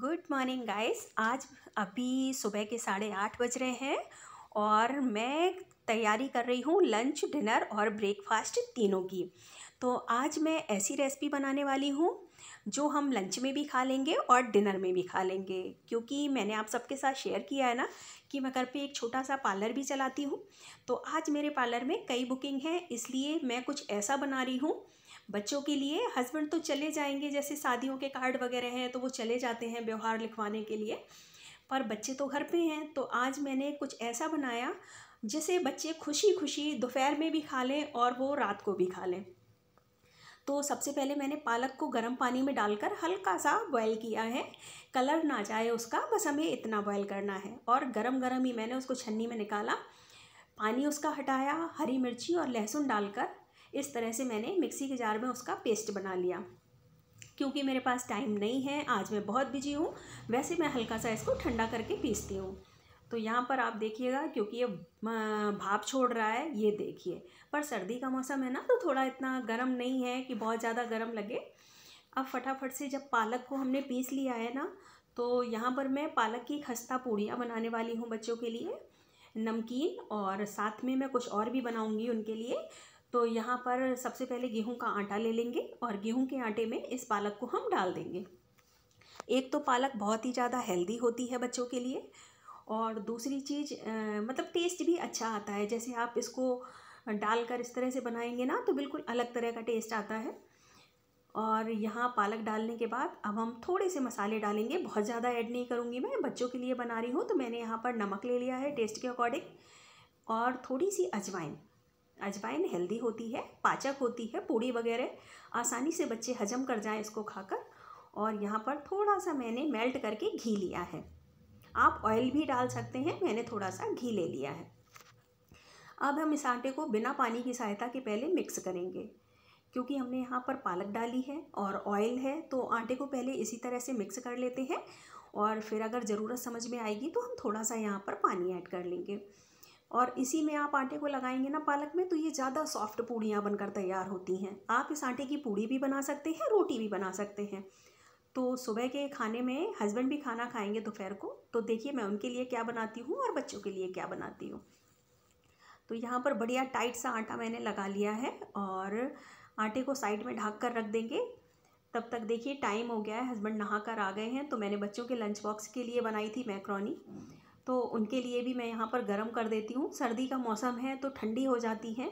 Good morning guys आज अभी सुबह के साढ़े आठ बज रहे हैं और मैं तैयारी कर रही हूँ लंच डिनर और ब्रेकफास्ट तीनों की तो आज मैं ऐसी रेसिपी बनाने वाली हूँ जो हम लंच में भी खा लेंगे और डिनर में भी खा लेंगे क्योंकि मैंने आप सबके साथ शेयर किया है ना कि मैं घर पे एक छोटा सा पार्लर भी चलाती हूँ तो आज मेरे पार्लर में कई बुकिंग है इसलिए मैं कुछ ऐसा बना रही हूँ बच्चों के लिए हस्बैंड तो चले जाएंगे जैसे शादियों के कार्ड वगैरह हैं तो वो चले जाते हैं व्यवहार लिखवाने के लिए पर बच्चे तो घर पे हैं तो आज मैंने कुछ ऐसा बनाया जिसे बच्चे खुशी खुशी दोपहर में भी खा लें और वो रात को भी खा लें तो सबसे पहले मैंने पालक को गर्म पानी में डालकर हल्का सा बॉयल किया है कलर ना जाए उसका बस हमें इतना बॉयल करना है और गर्म गर्म ही मैंने उसको छन्नी में निकाला पानी उसका हटाया हरी मिर्ची और लहसुन डालकर इस तरह से मैंने मिक्सी के जार में उसका पेस्ट बना लिया क्योंकि मेरे पास टाइम नहीं है आज मैं बहुत बिजी हूँ वैसे मैं हल्का सा इसको ठंडा करके पीसती हूँ तो यहाँ पर आप देखिएगा क्योंकि ये भाप छोड़ रहा है ये देखिए पर सर्दी का मौसम है ना तो थोड़ा इतना गर्म नहीं है कि बहुत ज़्यादा गर्म लगे अब फटाफट से जब पालक को हमने पीस लिया है ना तो यहाँ पर मैं पालक की खस्ता पूड़ियाँ बनाने वाली हूँ बच्चों के लिए नमकीन और साथ में मैं कुछ और भी बनाऊँगी उनके लिए तो यहाँ पर सबसे पहले गेहूं का आटा ले लेंगे और गेहूं के आटे में इस पालक को हम डाल देंगे एक तो पालक बहुत ही ज़्यादा हेल्दी होती है बच्चों के लिए और दूसरी चीज़ मतलब टेस्ट भी अच्छा आता है जैसे आप इसको डालकर इस तरह से बनाएंगे ना तो बिल्कुल अलग तरह का टेस्ट आता है और यहाँ पालक डालने के बाद अब हम थोड़े से मसाले डालेंगे बहुत ज़्यादा ऐड नहीं करूँगी मैं बच्चों के लिए बना रही हूँ तो मैंने यहाँ पर नमक ले लिया है टेस्ट के अकॉर्डिंग और थोड़ी सी अजवाइन अजवाइन हेल्दी होती है पाचक होती है पूड़ी वगैरह आसानी से बच्चे हजम कर जाएं इसको खाकर और यहाँ पर थोड़ा सा मैंने मेल्ट करके घी लिया है आप ऑयल भी डाल सकते हैं मैंने थोड़ा सा घी ले लिया है अब हम इस आटे को बिना पानी की सहायता के पहले मिक्स करेंगे क्योंकि हमने यहाँ पर पालक डाली है और ऑयल है तो आटे को पहले इसी तरह से मिक्स कर लेते हैं और फिर अगर ज़रूरत समझ में आएगी तो हम थोड़ा सा यहाँ पर पानी ऐड कर लेंगे और इसी में आप आटे को लगाएंगे ना पालक में तो ये ज़्यादा सॉफ्ट पूड़ियाँ बनकर तैयार होती हैं आप इस आटे की पूड़ी भी बना सकते हैं रोटी भी बना सकते हैं तो सुबह के खाने में हस्बैंड भी खाना खाएंगे दोपहर को तो देखिए मैं उनके लिए क्या बनाती हूँ और बच्चों के लिए क्या बनाती हूँ तो यहाँ पर बढ़िया टाइट सा आटा मैंने लगा लिया है और आटे को साइड में ढाक कर रख देंगे तब तक देखिए टाइम हो गया है हस्बैंड नहा कर आ गए हैं तो मैंने बच्चों के लंच बॉक्स के लिए बनाई थी मैक्रोनी तो उनके लिए भी मैं यहाँ पर गर्म कर देती हूँ सर्दी का मौसम है तो ठंडी हो जाती है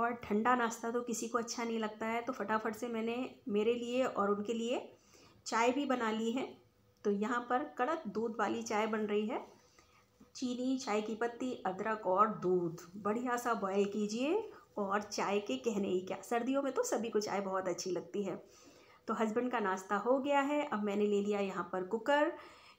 और ठंडा नाश्ता तो किसी को अच्छा नहीं लगता है तो फटाफट से मैंने मेरे लिए और उनके लिए चाय भी बना ली है तो यहाँ पर कड़क दूध वाली चाय बन रही है चीनी चाय की पत्ती अदरक और दूध बढ़िया सा बॉयल कीजिए और चाय के कहने ही क्या सर्दियों में तो सभी को चाय बहुत अच्छी लगती है तो हस्बैंड का नाश्ता हो गया है अब मैंने ले लिया यहाँ पर कुकर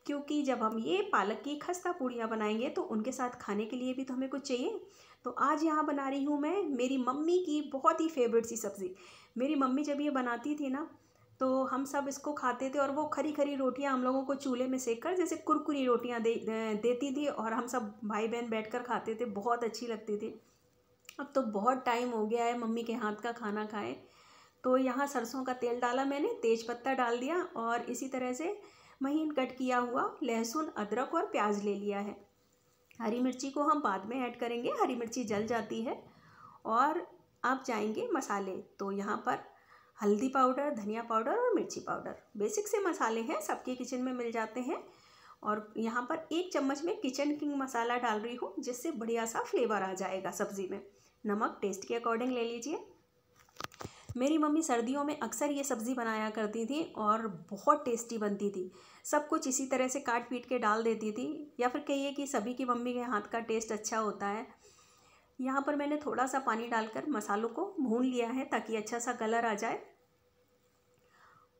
क्योंकि जब हम ये पालक की खस्ता पूड़ियाँ बनाएंगे तो उनके साथ खाने के लिए भी तो हमें कुछ चाहिए तो आज यहाँ बना रही हूँ मैं मेरी मम्मी की बहुत ही फेवरेट सी सब्ज़ी मेरी मम्मी जब ये बनाती थी ना तो हम सब इसको खाते थे और वो खरी खरी रोटियाँ हम लोगों को चूल्हे में सेक कर जैसे कुरकुरी रोटियाँ दे देती थी और हम सब भाई बहन बैठ खाते थे बहुत अच्छी लगती थी अब तो बहुत टाइम हो गया है मम्मी के हाथ का खाना खाए तो यहाँ सरसों का तेल डाला मैंने पत्ता डाल दिया और इसी तरह से महीन कट किया हुआ लहसुन अदरक और प्याज ले लिया है हरी मिर्ची को हम बाद में ऐड करेंगे हरी मिर्ची जल जाती है और आप जाएंगे मसाले तो यहाँ पर हल्दी पाउडर धनिया पाउडर और मिर्ची पाउडर बेसिक से मसाले हैं सबके किचन में मिल जाते हैं और यहाँ पर एक चम्मच में किचन किंग मसाला डाल रही हूँ जिससे बढ़िया सा फ्लेवर आ जाएगा सब्ज़ी में नमक टेस्ट के अकॉर्डिंग ले लीजिए मेरी मम्मी सर्दियों में अक्सर ये सब्ज़ी बनाया करती थी और बहुत टेस्टी बनती थी सब कुछ इसी तरह से काट पीट के डाल देती थी या फिर कहिए कि सभी की मम्मी के हाथ का टेस्ट अच्छा होता है यहाँ पर मैंने थोड़ा सा पानी डालकर मसालों को भून लिया है ताकि अच्छा सा कलर आ जाए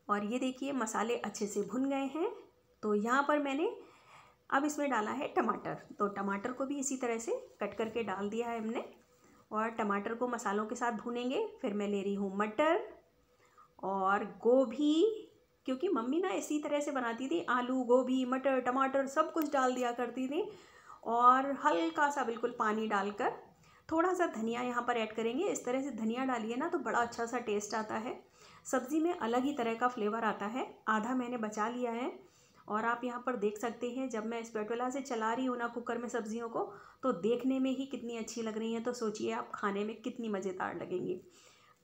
और ये देखिए मसाले अच्छे से भुन गए हैं तो यहाँ पर मैंने अब इसमें डाला है टमाटर तो टमाटर को भी इसी तरह से कट करके डाल दिया है हमने और टमाटर को मसालों के साथ भूनेंगे फिर मैं ले रही हूँ मटर और गोभी क्योंकि मम्मी ना इसी तरह से बनाती थी आलू गोभी मटर टमाटर सब कुछ डाल दिया करती थी और हल्का सा बिल्कुल पानी डालकर थोड़ा सा धनिया यहाँ पर ऐड करेंगे इस तरह से धनिया डालिए ना तो बड़ा अच्छा सा टेस्ट आता है सब्ज़ी में अलग ही तरह का फ्लेवर आता है आधा मैंने बचा लिया है और आप यहाँ पर देख सकते हैं जब मैं स्पेटोला से चला रही हूँ ना कुकर में सब्जियों को तो देखने में ही कितनी अच्छी लग रही हैं तो सोचिए आप खाने में कितनी मज़ेदार लगेंगी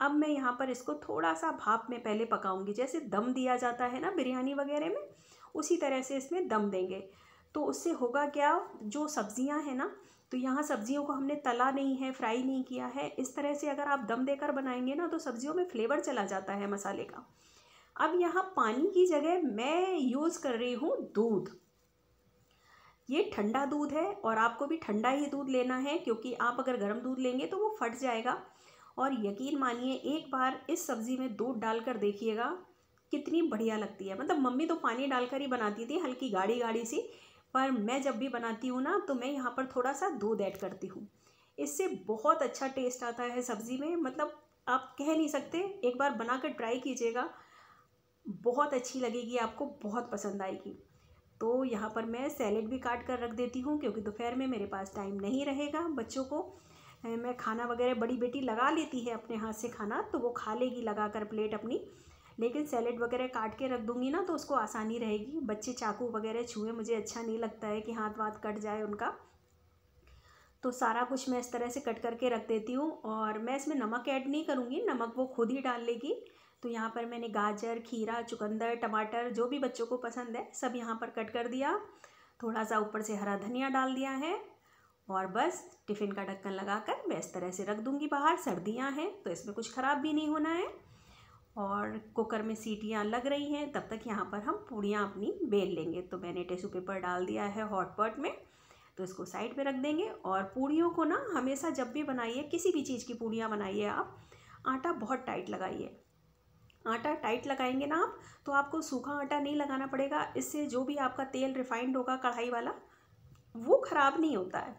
अब मैं यहाँ पर इसको थोड़ा सा भाप में पहले पकाऊंगी जैसे दम दिया जाता है ना बिरयानी वगैरह में उसी तरह से इसमें दम देंगे तो उससे होगा क्या जो सब्जियाँ हैं ना तो यहाँ सब्जियों को हमने तला नहीं है फ्राई नहीं किया है इस तरह से अगर आप दम देकर बनाएंगे ना तो सब्जियों में फ्लेवर चला जाता है मसाले का अब यहाँ पानी की जगह मैं यूज़ कर रही हूँ दूध ये ठंडा दूध है और आपको भी ठंडा ही दूध लेना है क्योंकि आप अगर गर्म दूध लेंगे तो वो फट जाएगा और यकीन मानिए एक बार इस सब्ज़ी में दूध डालकर देखिएगा कितनी बढ़िया लगती है मतलब मम्मी तो पानी डालकर ही बनाती थी हल्की गाढ़ी गाढ़ी सी पर मैं जब भी बनाती हूँ ना तो मैं यहाँ पर थोड़ा सा दूध ऐड करती हूँ इससे बहुत अच्छा टेस्ट आता है सब्ज़ी में मतलब आप कह नहीं सकते एक बार बना कर ट्राई कीजिएगा बहुत अच्छी लगेगी आपको बहुत पसंद आएगी तो यहाँ पर मैं सैलेड भी काट कर रख देती हूँ क्योंकि दोपहर में मेरे पास टाइम नहीं रहेगा बच्चों को मैं खाना वगैरह बड़ी बेटी लगा लेती है अपने हाथ से खाना तो वो खा लेगी लगा कर प्लेट अपनी लेकिन सैलेड वगैरह काट के रख दूँगी ना तो उसको आसानी रहेगी बच्चे चाकू वगैरह छुए मुझे अच्छा नहीं लगता है कि हाथ वाथ कट जाए उनका तो सारा कुछ मैं इस तरह से कट करके रख देती हूँ और मैं इसमें नमक ऐड नहीं करूँगी नमक वो खुद ही डाल लेगी तो यहाँ पर मैंने गाजर खीरा चुकंदर टमाटर जो भी बच्चों को पसंद है सब यहाँ पर कट कर दिया थोड़ा सा ऊपर से हरा धनिया डाल दिया है और बस टिफ़िन का ढक्कन लगाकर मैं इस तरह से रख दूँगी बाहर सर्दियाँ हैं तो इसमें कुछ ख़राब भी नहीं होना है और कुकर में सीटियाँ लग रही हैं तब तक यहाँ पर हम पूड़ियाँ अपनी बेल लेंगे तो मैंने टिश्यू पेपर डाल दिया है हॉट पॉट में तो इसको साइड में रख देंगे और पूड़ियों को ना हमेशा जब भी बनाइए किसी भी चीज़ की पूड़ियाँ बनाइए आप आटा बहुत टाइट लगाइए आटा टाइट लगाएंगे ना आप तो आपको सूखा आटा नहीं लगाना पड़ेगा इससे जो भी आपका तेल रिफाइंड होगा कढ़ाई वाला वो ख़राब नहीं होता है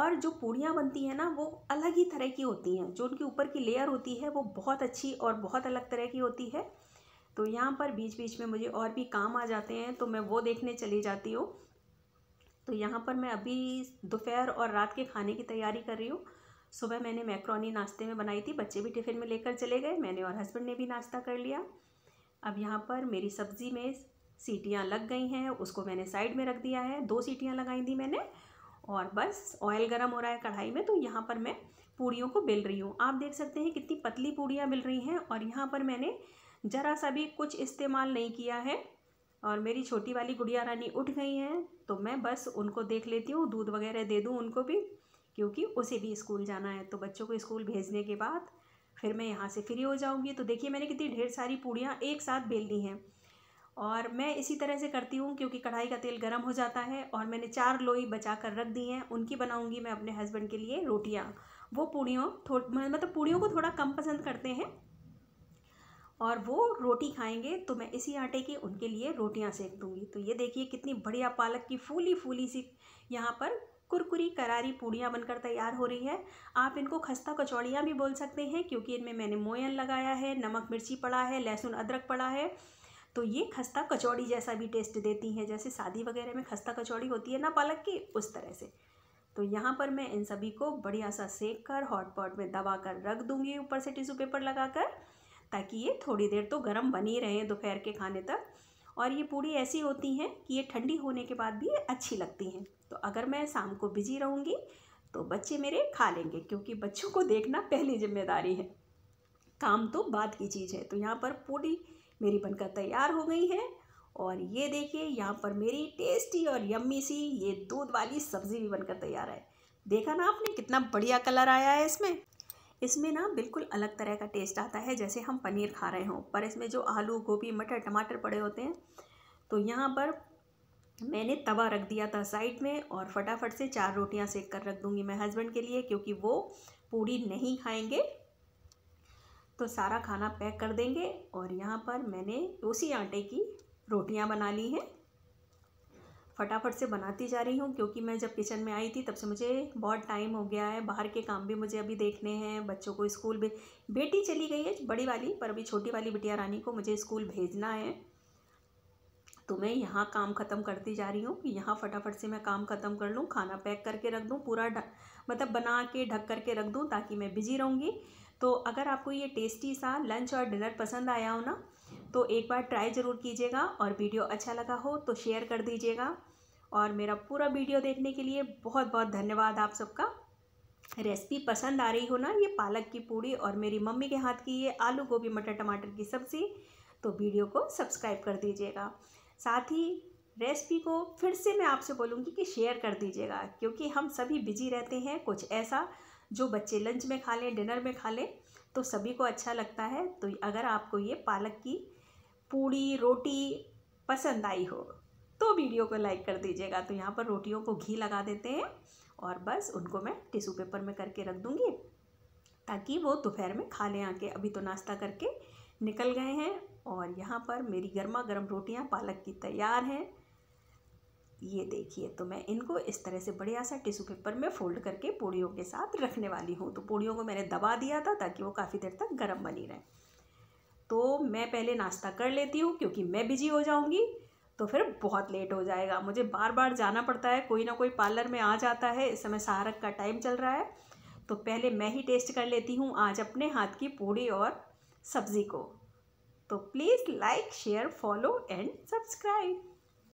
और जो पूड़ियाँ बनती हैं ना वो अलग ही तरह की होती हैं जो उनके ऊपर की लेयर होती है वो बहुत अच्छी और बहुत अलग तरह की होती है तो यहाँ पर बीच बीच में मुझे और भी काम आ जाते हैं तो मैं वो देखने चली जाती हूँ तो यहाँ पर मैं अभी दोपहर और रात के खाने की तैयारी कर रही हूँ सुबह मैंने मैक्रोनी नाश्ते में बनाई थी बच्चे भी टिफ़िन में लेकर चले गए मैंने और हस्बैंड ने भी नाश्ता कर लिया अब यहाँ पर मेरी सब्ज़ी में सीटियाँ लग गई हैं उसको मैंने साइड में रख दिया है दो सीटियाँ लगाई थी मैंने और बस ऑयल गर्म हो रहा है कढ़ाई में तो यहाँ पर मैं पूड़ियों को बेल रही हूँ आप देख सकते हैं कितनी पतली पूड़ियाँ मिल रही हैं और यहाँ पर मैंने ज़रा सा भी कुछ इस्तेमाल नहीं किया है और मेरी छोटी वाली गुड़िया रानी उठ गई हैं तो मैं बस उनको देख लेती हूँ दूध वगैरह दे दूँ उनको भी क्योंकि उसे भी स्कूल जाना है तो बच्चों को स्कूल भेजने के बाद फिर मैं यहाँ से फ्री हो जाऊँगी तो देखिए मैंने कितनी ढेर सारी पूड़ियाँ एक साथ बेल दी हैं और मैं इसी तरह से करती हूँ क्योंकि कढ़ाई का तेल गर्म हो जाता है और मैंने चार लोई बचा कर रख दी हैं उनकी बनाऊँगी मैं अपने हस्बैंड के लिए रोटियाँ वो पूड़ियों मतलब पूड़ियों को थोड़ा कम पसंद करते हैं और वो रोटी खाएंगे तो मैं इसी आटे की उनके लिए रोटियां सेक दूंगी तो ये देखिए कितनी बढ़िया पालक की फूली फूली सी यहाँ पर कुरकुरी करारी पूड़ियाँ बनकर तैयार हो रही है आप इनको खस्ता कचौड़ियाँ भी बोल सकते हैं क्योंकि इनमें मैंने मोयन लगाया है नमक मिर्ची पड़ा है लहसुन अदरक पड़ा है तो ये खस्ता कचौड़ी जैसा भी टेस्ट देती हैं जैसे शादी वगैरह में खस्ता कचौड़ी होती है ना पालक की उस तरह से तो यहाँ पर मैं इन सभी को बढ़िया सा सेक कर हॉट पॉट में दबा कर रख दूँगी ऊपर से टिश्यू पेपर लगा कर ताकि ये थोड़ी देर तो गर्म बनी रहे दोपहर के खाने तक और ये पूड़ी ऐसी होती हैं कि ये ठंडी होने के बाद भी अच्छी लगती हैं अगर मैं शाम को बिजी रहूँगी तो बच्चे मेरे खा लेंगे क्योंकि बच्चों को देखना पहली जिम्मेदारी है काम तो बाद की चीज़ है तो यहाँ पर पूरी मेरी बनकर तैयार हो गई है और ये देखिए यहाँ पर मेरी टेस्टी और यम्मी सी ये दूध वाली सब्ज़ी भी बनकर तैयार है देखा ना आपने कितना बढ़िया कलर आया है इसमें इसमें ना बिल्कुल अलग तरह का टेस्ट आता है जैसे हम पनीर खा रहे हों पर इसमें जो आलू गोभी मटर टमाटर पड़े होते हैं तो यहाँ पर मैंने तवा रख दिया था साइड में और फटाफट से चार रोटियां सेक कर रख दूंगी मैं हस्बैंड के लिए क्योंकि वो पूरी नहीं खाएंगे तो सारा खाना पैक कर देंगे और यहाँ पर मैंने उसी आटे की रोटियाँ बना ली हैं फटाफट से बनाती जा रही हूँ क्योंकि मैं जब किचन में आई थी तब से मुझे बहुत टाइम हो गया है बाहर के काम भी मुझे अभी देखने हैं बच्चों को स्कूल भी बेटी चली गई है बड़ी वाली पर अभी छोटी वाली बिटिया रानी को मुझे स्कूल भेजना है तो मैं यहाँ काम ख़त्म करती जा रही हूँ कि यहाँ फटाफट से मैं काम ख़त्म कर लूँ खाना पैक करके रख दूँ पूरा ढक मतलब बना के ढक करके रख दूँ ताकि मैं बिज़ी रहूँगी तो अगर आपको ये टेस्टी सा लंच और डिनर पसंद आया हो ना तो एक बार ट्राई ज़रूर कीजिएगा और वीडियो अच्छा लगा हो तो शेयर कर दीजिएगा और मेरा पूरा वीडियो देखने के लिए बहुत बहुत धन्यवाद आप सबका रेसिपी पसंद आ रही हो ना ये पालक की पूड़ी और मेरी मम्मी के हाथ की ये आलू गोभी मटर टमाटर की सब्ज़ी तो वीडियो को सब्सक्राइब कर दीजिएगा साथ ही रेसिपी को फिर से मैं आपसे बोलूँगी कि शेयर कर दीजिएगा क्योंकि हम सभी बिजी रहते हैं कुछ ऐसा जो बच्चे लंच में खा लें डिनर में खा लें तो सभी को अच्छा लगता है तो अगर आपको ये पालक की पूड़ी रोटी पसंद आई हो तो वीडियो को लाइक कर दीजिएगा तो यहाँ पर रोटियों को घी लगा देते हैं और बस उनको मैं टिश्यू पेपर में करके रख दूँगी ताकि वो दोपहर में खा लें आके अभी तो नाश्ता करके निकल गए हैं और यहाँ पर मेरी गर्मा गर्म रोटियाँ पालक की तैयार हैं ये देखिए तो मैं इनको इस तरह से बढ़िया सा टिश्यू पेपर में फोल्ड करके पूड़ियों के साथ रखने वाली हूँ तो पूड़ियों को मैंने दबा दिया था ताकि वो काफ़ी देर तक गर्म बनी रहे तो मैं पहले नाश्ता कर लेती हूँ क्योंकि मैं बिजी हो जाऊँगी तो फिर बहुत लेट हो जाएगा मुझे बार बार जाना पड़ता है कोई ना कोई पार्लर में आ जाता है इस समय सहारक का टाइम चल रहा है तो पहले मैं ही टेस्ट कर लेती हूँ आज अपने हाथ की पूड़ी और सब्ज़ी को So please like, share, follow and subscribe.